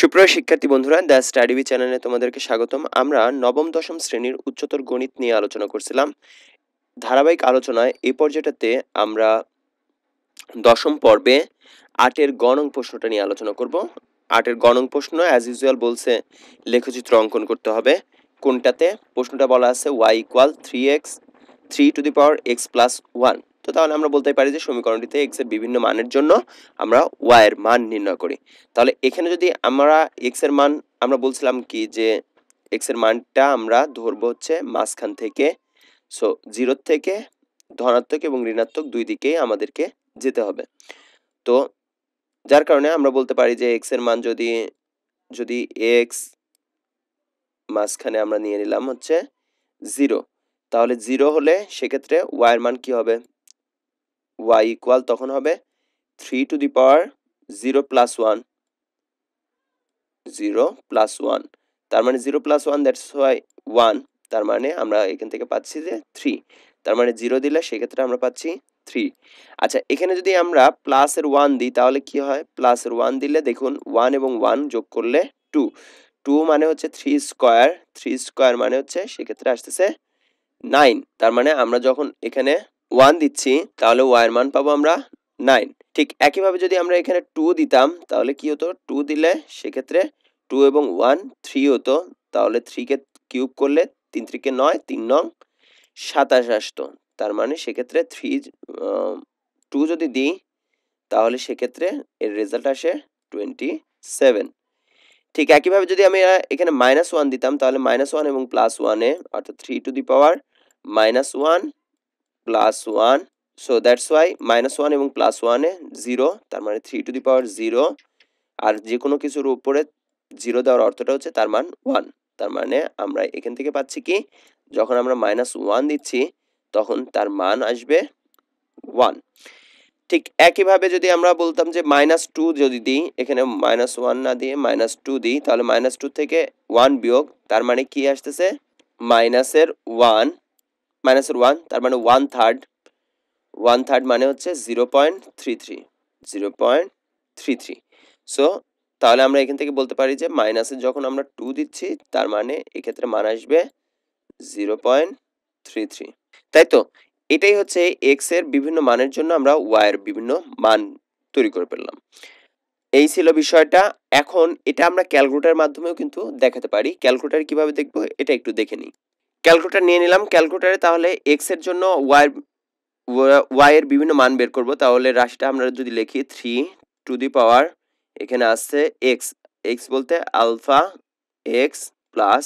সুপ্রিয় শিক্ষার্থী বন্ধুরা দ্য স্টাডিবি চ্যানেলে তোমাদেরকে স্বাগতম আমরা নবম দশম শ্রেণীর উচ্চতর গণিত নিয়ে আলোচনা করছিলাম ধারাবাহিক আলোচনায় এই পর্যায়টাতে আমরা দশম পর্বে আটের গণং প্রশ্নটা নিয়ে আলোচনা করব আটের গণং প্রশ্ন অ্যাজ ইউজুয়াল বলছে লেখচিত্র অঙ্কন করতে হবে কোনটাতে প্রশ্নটা বলা আছে Y equal three X three to the power X plus one তো তাহলে আমরা বলতে পারি যে সমীকরণটিতে এক্স এর বিভিন্ন মানের জন্য আমরা ওয়াই এর মান নির্ণয় করি তাহলে এখানে যদি আমরা এক্স এর মান আমরা বলছিলাম কি যে এক্স এর মানটা আমরা ধরবো হচ্ছে মাঝখান থেকে সো জিরোর থেকে ধনাত্মক এবং ঋণাত্মক দুই দিকেই আমাদেরকে যেতে হবে তো যার কারণে আমরা বলতে পারি যে এক্স এর মান যদি যদি এক্স মাঝখানে আমরা নিয়ে নিলাম হচ্ছে জিরো তাহলে জিরো হলে সেক্ষেত্রে ওয়াইয়ের মান কি হবে ওয়াই ইকুয়াল তখন হবে three to the power zero plus one zero plus one তার মানে zero plus one that's y one তার মানে আমরা এখান থেকে পাচ্ছি যে থ্রি তার মানে জিরো দিলে সেক্ষেত্রে আমরা পাচ্ছি থ্রি আচ্ছা এখানে যদি আমরা প্লাসের ওয়ান দিই তাহলে কি হয় প্লাসের ওয়ান দিলে দেখুন ওয়ান এবং ওয়ান যোগ করলে টু টু মানে হচ্ছে থ্রি স্কোয়ার থ্রি স্কোয়ার মানে হচ্ছে সেক্ষেত্রে আসতেছে নাইন তার মানে আমরা যখন এখানে ওয়ান দিচ্ছি তাহলে এর মান পাবো আমরা নাইন ঠিক একইভাবে যদি আমরা এখানে টু দিতাম তাহলে কি হতো টু দিলে সেক্ষেত্রে টু এবং ওয়ান থ্রি হতো তাহলে থ্রিকে কিউব করলে তিন থ্রিকে নয় তিন নং সাতাশ আসতো তার মানে সেক্ষেত্রে থ্রি টু যদি দিই তাহলে সেক্ষেত্রে এর রেজাল্ট আসে টোয়েন্টি সেভেন ঠিক একইভাবে যদি আমি এখানে মাইনাস ওয়ান দিতাম তাহলে মাইনাস ওয়ান এবং প্লাস ওয়ানে অর্থাৎ three to the power minus one plus one so that's y minus one এবং প্লাস ওয়ানে জিরো তার মানে three to the power zero আর যে কোনো কিছুর উপরে জিরো দেওয়ার অর্থটা হচ্ছে তার মান ওয়ান তার মানে আমরা এখান থেকে পাচ্ছি কি যখন আমরা মাইনাস ওয়ান দিচ্ছি তখন তার মান আসবে ওয়ান ঠিক একইভাবে যদি আমরা বলতাম যে মাইনাস টু যদি দিই এখানে মাইনাস ওয়ান না দিয়ে মাইনাস টু দিই তাহলে মাইনাস টু থেকে ওয়ান বিয়োগ তার মানে কি আসতেছে মাইনাসের ওয়ান মাইনাসের ওয়ান তার মানে ওয়ান থার্ড ওয়ান থার্ড মানে হচ্ছে zero point three three zero point three three so তাহলে আমরা এখান থেকে বলতে পারি যে মাইনাসে যখন আমরা টু দিচ্ছি তার মানে এক্ষেত্রে মান আসবে জিরো পয়েন্ট থ্রি থ্রি তাই তো এটাই হচ্ছে এক্স এর বিভিন্ন মানের জন্য আমরা ওয়াই বিভিন্ন মান তৈরি করে ফেললাম এই ছিল বিষয়টা এখন এটা আমরা ক্যালকুলেটার মাধ্যমেও কিন্তু দেখাতে পারি ক্যালকুলেটার কিভাবে দেখবো এটা একটু দেখে নিই ক্যালকুলেটার নিয়ে নিলাম ক্যালকুলেটারে তাহলে এক্স এর জন্য ওয়াই এর বিভিন্ন মান বের করব তাহলে রাশিটা আমরা যদি লিখি থ্রি টু দি পাওয়ার এখানে আসছে এক্স এক্স বলতে আলফা এক্স প্লাস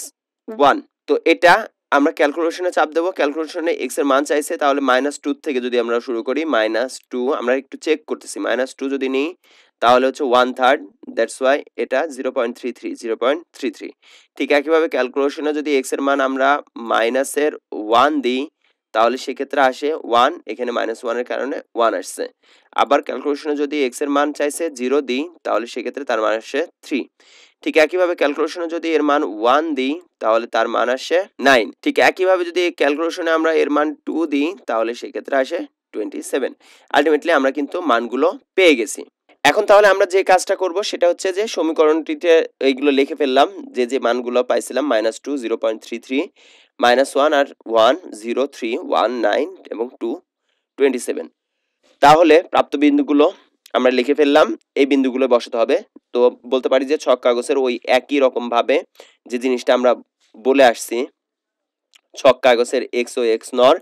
ওয়ান তো এটা আমরা ক্যালকুলেশনে চাপ দেবো ক্যালকুলেশনে এক্স এর মান চাইছে তাহলে মাইনাস টু থেকে যদি আমরা শুরু করি মাইনাস টু আমরা একটু চেক করতেছি মাইনাস টু যদি নিই তাহলে হচ্ছে ওয়ান থার্ড দ্যাটস ওয়াই এটা zero point three three zero point three three ঠিক একইভাবে ক্যালকুলেশনে যদি এক্সের মান আমরা মাইনাসের ওয়ান দিই তাহলে সেক্ষেত্রে আসে ওয়ান এখানে মাইনাস ওয়ানের কারণে ওয়ান আসছে আবার ক্যালকুলেশনে যদি এক্সের মান চাইছে জিরো দিই তাহলে সেক্ষেত্রে তার মান আসে থ্রি ঠিক একইভাবে ক্যালকুলেশনে যদি এর মান ওয়ান দিই তাহলে তার মান আসে নাইন ঠিক একইভাবে যদি ক্যালকুলেশনে আমরা এর মান টু দিই তাহলে সেক্ষেত্রে আসে টোয়েন্টি সেভেন আলটিমেটলি আমরা কিন্তু মানগুলো পেয়ে গেছি এখন তাহলে আমরা যে কাজটা করব সেটা হচ্ছে যে সমীকরণটিতে এইগুলো লিখে ফেললাম যে যে মানগুলো পাইছিলাম minus two zero point three three minus one আর one zero three one nine এবং টু টোয়েন্টি সেভেন তাহলে প্রাপ্ত বিন্দুগুলো আমরা লিখে ফেললাম এই বিন্দুগুলো বসাতে হবে তো বলতে পারি যে ছক কাগজের ওই একই রকমভাবে যে জিনিসটা আমরা বলে আসছি ছক কাগজের এক্স ও এক্স নর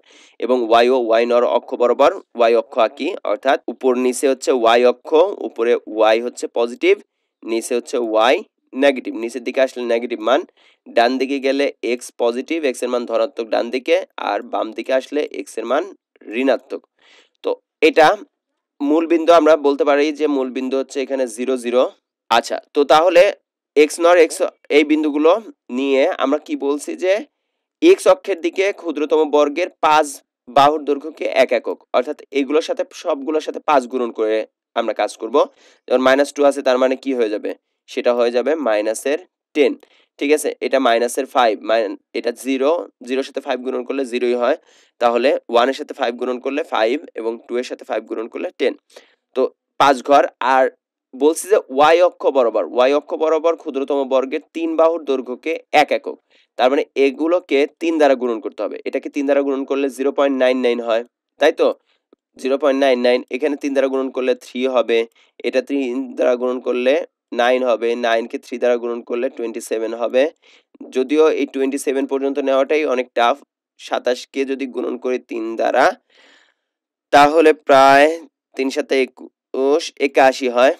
এবং ওয়াই ও ওয়াই নর অক্ষ বরাবর ওয়াই অক্ষ আঁকি অর্থাৎ উপর নিচে হচ্ছে ওয়াই অক্ষ উপরে ওয়াই হচ্ছে পজিটিভ নিচে হচ্ছে ওয়াই নেগেটিভ নিচের দিকে আসলে নেগেটিভ মান ডান দিকে গেলে এক্স পজিটিভ এক্স এর মান ধনাত্মক ডান দিকে আর বাম দিকে আসলে এক্স এর মান ঋণাত্মক তো এটা মূলবিন্দু আমরা বলতে পারি যে মূলবিন্দু হচ্ছে এখানে জিরো জিরো আচ্ছা তো তাহলে এক্স নর এক্স এই বিন্দুগুলো নিয়ে আমরা কি বলছি যে এক্স অক্ষের দিকে ক্ষুদ্রতম বর্গের পাঁচ বাহুর দৈর্ঘ্যকে এক একক অর্থাৎ এগুলোর সাথে সবগুলোর সাথে পাঁচ গুণন করে আমরা কাজ করব যেমন মাইনাস টু আছে তার মানে কি হয়ে যাবে সেটা হয়ে যাবে মাইনাসের টেন ঠিক আছে এটা মাইনাসের ফাইভ এটা জিরো জিরোর সাথে ফাইভ গুণন করলে জিরোই হয় তাহলে ওয়ানের সাথে ফাইভ গুণন করলে ফাইভ এবং টু এর সাথে ফাইভ গুণন করলে টেন তো পাঁচ ঘর আর বলছি যে ওয়াই অক্ষ বরাবর ওয়াই অক্ষ বরাবর ক্ষুদ্রতম বর্গের তিন বাহুর দৈর্ঘ্যকে এক একক তার মানে এগুলোকে তিন দ্বারা গুণন করতে হবে এটাকে তিন দ্বারা গুণন করলে জিরো পয়েন্ট নাইন নাইন হয় তাই তো জিরো পয়েন্ট নাইন নাইন এখানে তিন দ্বারা গুণন করলে থ্রি হবে এটা তিন দ্বারা গুণন করলে নাইন হবে নাইনকে থ্রি দ্বারা গুণন করলে টোয়েন্টি সেভেন হবে যদিও এই টোয়েন্টি সেভেন পর্যন্ত নেওয়াটাই অনেক টাফ সাতাশকে যদি গুণন করি তিন দ্বারা তাহলে প্রায় তিন সাথে একুশ একাশি হয়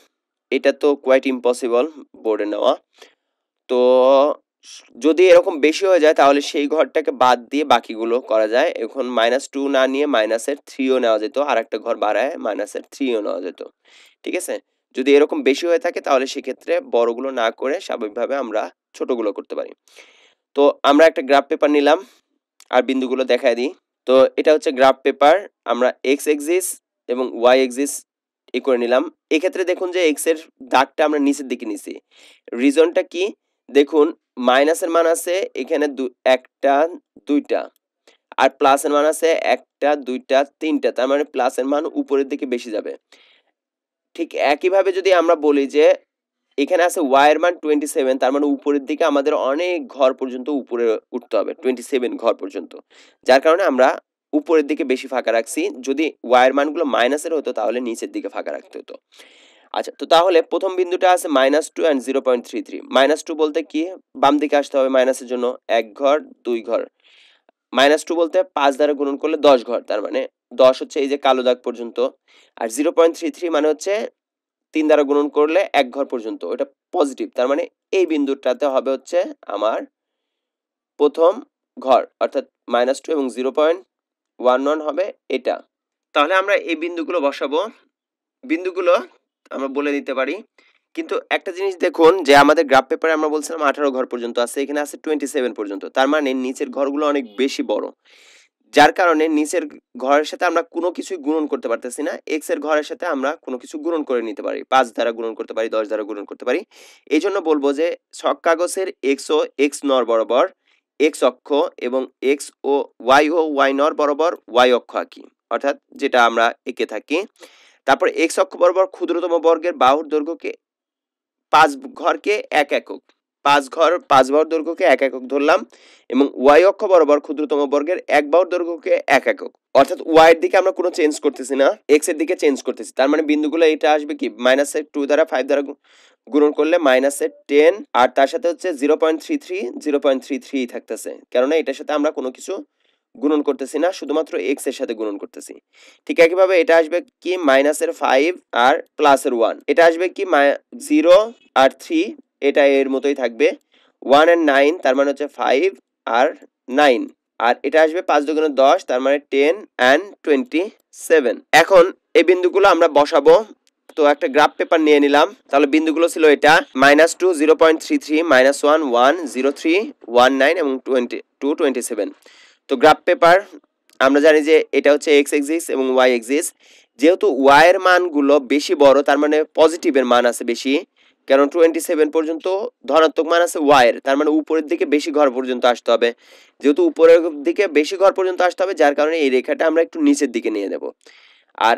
এটা তো কোয়াইট ইম্পসিবল বোর্ডে নেওয়া তো যদি এরকম বেশি হয়ে যায় তাহলে সেই ঘরটাকে বাদ দিয়ে বাকিগুলো করা যায় এখন মাইনাস টু না নিয়ে মাইনাসের থ্রিও নেওয়া যেত আর একটা ঘর বাড়ায় মাইনাসের থ্রিও নেওয়া যেত ঠিক আছে যদি এরকম বেশি হয়ে থাকে তাহলে সেক্ষেত্রে বড়গুলো না করে স্বাভাবিকভাবে আমরা ছোটগুলো করতে পারি তো আমরা একটা গ্রাফ পেপার নিলাম আর বিন্দুগুলো দেখায় দিই তো এটা হচ্ছে গ্রাফ পেপার আমরা এক্স এক্সিস এবং ওয়াই এক্সিস এ করে নিলাম এক্ষেত্রে দেখুন যে এক্সের দাগটা আমরা নিচের দিকে নিছি রিজনটা কি দেখুন মাইনাসের মান আছে এখানে একটা দুইটা আর প্লাসের মান আছে একটা দুইটা তিনটা তার মানে প্লাসের মান উপরের দিকে বেশি যাবে ঠিক একইভাবে যদি আমরা বলি যে এখানে আছে ওয়াইয়ের মান টোয়েন্টি সেভেন তার মানে উপরের দিকে আমাদের অনেক ঘর পর্যন্ত উপরে উঠতে হবে টোয়েন্টি সেভেন ঘর পর্যন্ত যার কারণে আমরা উপরের দিকে বেশি ফাঁকা রাখছি যদি ওয়াইয়ের মানগুলো মাইনাসের হতো তাহলে নিচের দিকে ফাঁকা রাখতে হতো আচ্ছা তো তাহলে প্রথম বিন্দুটা আছে minus two and zero point three three minus two বলতে কি বাম দিকে আসতে হবে মাইনাসের জন্য এক ঘর দুই ঘর মাইনাস টু বলতে পাঁচ দ্বারা গুণন করলে দশ ঘর তার মানে দশ হচ্ছে এই যে কালো দাগ পর্যন্ত আর জিরো পয়েন্ট থ্রি থ্রি মানে হচ্ছে তিন দ্বারা গুণন করলে এক ঘর পর্যন্ত ওটা পজিটিভ তার মানে এই বিন্দুটাতে হবে হচ্ছে আমার প্রথম ঘর অর্থাৎ মাইনাস টু এবং জিরো পয়েন্ট ওয়ান ওয়ান হবে এটা তাহলে আমরা এই বিন্দুগুলো বসাবো বিন্দুগুলো আমরা বলে দিতে পারি কিন্তু একটা জিনিস দেখুন যে আমাদের গ্রাফ পেপারে আমরা বলছিলাম আঠারো ঘর পর্যন্ত আছে এখানে আছে টোয়েন্টি সেভেন পর্যন্ত তার মানে নিচের ঘরগুলো অনেক বেশি বড় যার কারণে নিচের ঘরের সাথে আমরা কোনো কিছুই গুণন করতে পারতেছি না এক্স এর ঘরের সাথে আমরা কোনো কিছু গুণন করে নিতে পারি পাঁচ দ্বারা গুণন করতে পারি দশ দ্বারা গুণন করতে পারি এই জন্য বলবো যে ছক কাগজের এক্স ও এক্স নর বরাবর এক্স অক্ষ এবং এক্স ও ওয়াই ও ওয়াই নর বরাবর ওয়াই অক্ষ আঁকি অর্থাৎ যেটা আমরা এঁকে থাকি তারপর এক্স অক্ষ বরাবর ক্ষুদ্রতম বর্গের বাহুর দৈর্ঘ্যকে পাঁচ ঘরকে এক একক পাঁচ ঘর পাঁচ বাহুর দৈর্ঘ্যকে এক একক ধরলাম এবং ওয়াই অক্ষ বরাবর ক্ষুদ্রতম বর্গের এক বাহুর দৈর্ঘ্যকে এক একক অর্থাৎ ওয়াই এর দিকে আমরা কোনো চেঞ্জ করতেছি না এক্স এর দিকে চেঞ্জ করতেছি তার মানে বিন্দুগুলো এটা আসবে কি মাইনাসের টু দ্বারা ফাইভ দ্বারা গুণন করলে মাইনাসের টেন আর তার সাথে হচ্ছে zero point three three zero point three three থাকতেছে কেননা এটার সাথে আমরা কোনো কিছু গুণন করতেছি না শুধুমাত্র এক্স এর সাথে গুণন করতেছি ঠিক একইভাবে এটা আসবে কি মাইনাসের ফাইভ আর প্লাসের ওয়ান এটা আসবে কি জিরো আর থ্রি এটা এর মতোই থাকবে ওয়ান অ্যান্ড নাইন তার মানে হচ্ছে ফাইভ আর নাইন আর এটা আসবে পাঁচ দুগুণে দশ তার মানে টেন অ্যান্ড টোয়েন্টি সেভেন এখন এই বিন্দুগুলো আমরা বসাবো তো একটা গ্রাফ পেপার নিয়ে নিলাম তাহলে বিন্দুগুলো ছিল এটা minus two zero point three three minus one one zero three one nine এবং টোয়েন্টি টু টোয়েন্টি সেভেন তো গ্রাফ পেপার আমরা জানি যে এটা হচ্ছে এক্স এক্সিস এবং ওয়াই এক্সিস যেহেতু ওয়াইয়ের মানগুলো বেশি বড় তার মানে পজিটিভের মান আছে বেশি কারণ টোয়েন্টি সেভেন পর্যন্ত ধনাত্মক মান আছে ওয়াইয়ের তার মানে উপরের দিকে বেশি ঘর পর্যন্ত আসতে হবে যেহেতু উপরের দিকে বেশি ঘর পর্যন্ত আসতে হবে যার কারণে এই রেখাটা আমরা একটু নিচের দিকে নিয়ে নেব আর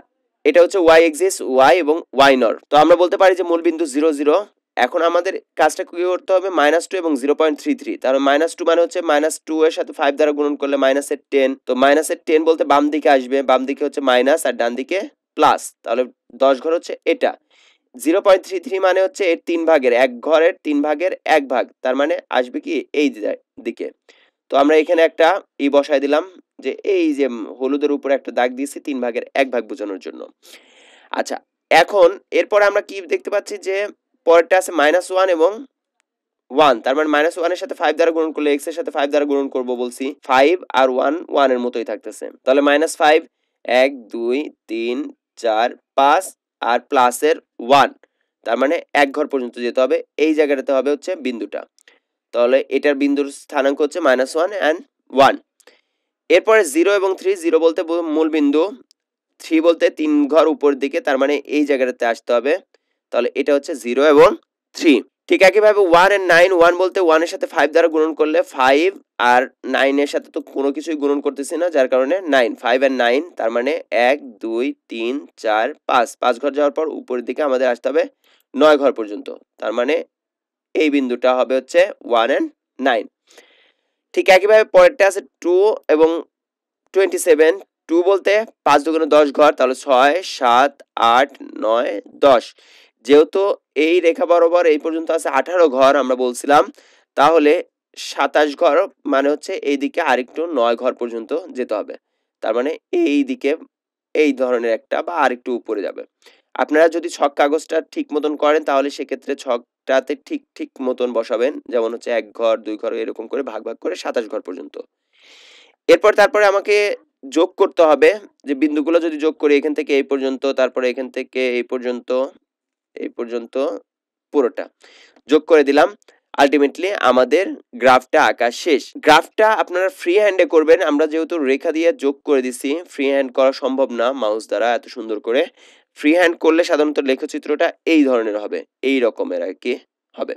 এটা হচ্ছে ওয়াই এক্সিস ওয়াই এবং ওয়াইনর তো আমরা বলতে পারি যে মূলবিন্দু জিরো জিরো এখন আমাদের কাজটা কী করতে হবে মাইনাস টু এবং জিরো পয়েন্ট থ্রি থ্রি তাহলে মাইনাস টু মানে হচ্ছে মাইনাস টু এর সাথে ফাইভ দ্বারা গুণন করলে মাইনাসের টেন তো মাইনাসের টেন বলতে বাম দিকে আসবে বাম দিকে হচ্ছে মাইনাস আর ডান দিকে প্লাস তাহলে দশ ঘর হচ্ছে এটা জিরো পয়েন্ট থ্রি থ্রি মানে হচ্ছে এর তিন ভাগের এক ঘরের তিন ভাগের এক ভাগ তার মানে আসবে কি এই দিকে তো আমরা এখানে একটা ই বসায় দিলাম যে এই যে হলুদের উপরে একটা দাগ দিয়েছি তিন ভাগের এক ভাগ বোঝানোর জন্য আচ্ছা এখন এরপরে আমরা কি দেখতে পাচ্ছি যে পরেরটা আছে মাইনাস ওয়ান এবং ওয়ান তার মানে মাইনাস ওয়ানের সাথে ফাইভ দ্বারা গুণ করলে এক্সের সাথে ফাইভ দ্বারা গুণ করবো বলছি ফাইভ আর ওয়ান ওয়ানের মতোই থাকতেছে তাহলে মাইনাস ফাইভ এক দুই তিন চার পাঁচ আর প্লাসের ওয়ান তার মানে এক ঘর পর্যন্ত যেতে হবে এই জায়গাটাতে হবে হচ্ছে বিন্দুটা তাহলে এটার বিন্দুর স্থানাঙ্ক হচ্ছে মাইনাস ওয়ান অ্যান্ড ওয়ান এরপরে জিরো এবং থ্রি জিরো বলতে মূল বিন্দু থ্রি বলতে তিন ঘর উপর দিকে তার মানে এই জায়গাটাতে আসতে হবে তাহলে এটা হচ্ছে জিরো এবং থ্রি ঠিক একইভাবে ওয়ান এন্ড নাইন ওয়ান বলতে ওয়ানের সাথে ফাইভ দ্বারা গুণন করলে ফাইভ আর নাইনের সাথে তো কোনো কিছুই গুণন করতেছি না যার কারণে নাইন ফাইভ অ্যান্ড নাইন তার মানে এক দুই তিন চার পাঁচ পাঁচ ঘর যাওয়ার পর উপরের দিকে আমাদের আসতে হবে নয় ঘর পর্যন্ত তার মানে এই বিন্দুটা হবে হচ্ছে ওয়ান অ্যান্ড নাইন ঠিক একইভাবে পরেরটা আছে টু এবং টোয়েন্টি সেভেন টু বলতে পাঁচ দুগুণে দশ ঘর তাহলে ছয় সাত আট নয় দশ যেহেতু এই রেখা বরাবর এই পর্যন্ত আছে আঠারো ঘর আমরা বলছিলাম তাহলে সাতাশ ঘর মানে হচ্ছে এই দিকে আরেকটু নয় ঘর পর্যন্ত যেতে হবে তার মানে এই দিকে এই ধরনের একটা বা আরেকটু উপরে যাবে আপনারা যদি ছক কাগজটা ঠিক মতন করেন তাহলে সেক্ষেত্রে ছকটাতে ঠিক ঠিক মতন বসাবেন যেমন হচ্ছে এক ঘর দুই ঘর এরকম করে ভাগ ভাগ করে সাতাশ ঘর পর্যন্ত এরপর তারপরে আমাকে যোগ করতে হবে যে বিন্দুগুলো যদি যোগ করি এখান থেকে এই পর্যন্ত তারপরে এখান থেকে এই পর্যন্ত এই পর্যন্ত পুরোটা যোগ করে দিলাম আলটিমেটলি আমাদের গ্রাফটা আঁকা শেষ গ্রাফটা আপনারা ফ্রি হ্যান্ডে করবেন আমরা যেহেতু রেখা দিয়ে যোগ করে দিছি ফ্রি হ্যান্ড করা সম্ভব না মাউস দ্বারা এত সুন্দর করে ফ্রি হ্যান্ড করলে সাধারণত লেখচিত্রটা এই ধরনের হবে এই রকমের আর কি হবে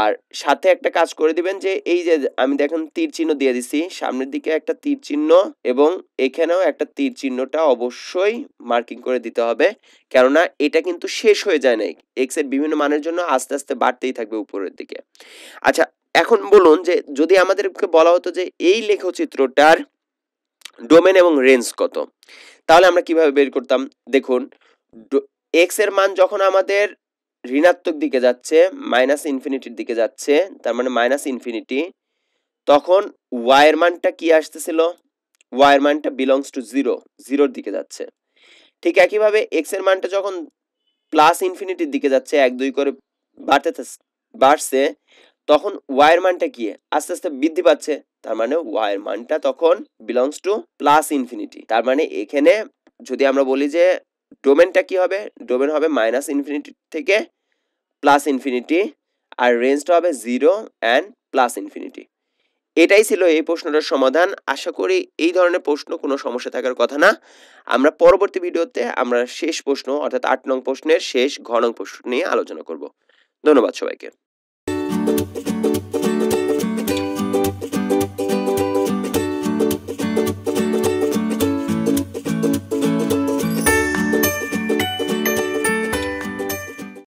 আর সাথে একটা কাজ করে দিবেন যে এই যে আমি দেখেন তীর চিহ্ন দিয়ে দিছি সামনের দিকে একটা তীর চিহ্ন এবং এখানেও একটা তীর চিহ্নটা অবশ্যই মার্কিং করে দিতে হবে কেননা এটা কিন্তু শেষ হয়ে যায় না এক্সের বিভিন্ন মানের জন্য আস্তে আস্তে বাড়তেই থাকবে উপরের দিকে আচ্ছা এখন বলুন যে যদি আমাদেরকে বলা হতো যে এই লেখচিত্রটার ডোমেন এবং রেঞ্জ কত তাহলে আমরা কিভাবে বের করতাম দেখুন এক্স এর মান যখন আমাদের ঋণাত্মক দিকে যাচ্ছে মাইনাস ইনফিনিটির দিকে যাচ্ছে তার মানে মাইনাস ইনফিনিটি তখন ওয়াইয়ের মানটা কি আসতেছিল ওয়াইয়ের মানটা বিলংস টু জিরো জিরোর দিকে যাচ্ছে ঠিক একইভাবে এক্স এর মানটা যখন প্লাস ইনফিনিটির দিকে যাচ্ছে এক দুই করে বাড়তে বাড়ছে তখন ওয়াইয়ের মানটা কি আস্তে আস্তে বৃদ্ধি পাচ্ছে তার মানে ওয়াইয়ের মানটা তখন বিলংস টু প্লাস ইনফিনিটি তার মানে এখানে যদি আমরা বলি যে ডোমেনটা কি হবে ডোমেন হবে মাইনাস ইনফিনিটি থেকে প্লাস ইনফিনিটি আর রেঞ্জটা হবে জিরো অ্যান্ড প্লাস ইনফিনিটি এটাই ছিল এই প্রশ্নটার সমাধান আশা করি এই ধরনের প্রশ্ন কোনো সমস্যা থাকার কথা না আমরা পরবর্তী ভিডিওতে আমরা শেষ প্রশ্ন অর্থাৎ আট নং প্রশ্নের শেষ ঘ নং প্রশ্ন নিয়ে আলোচনা করব ধন্যবাদ সবাইকে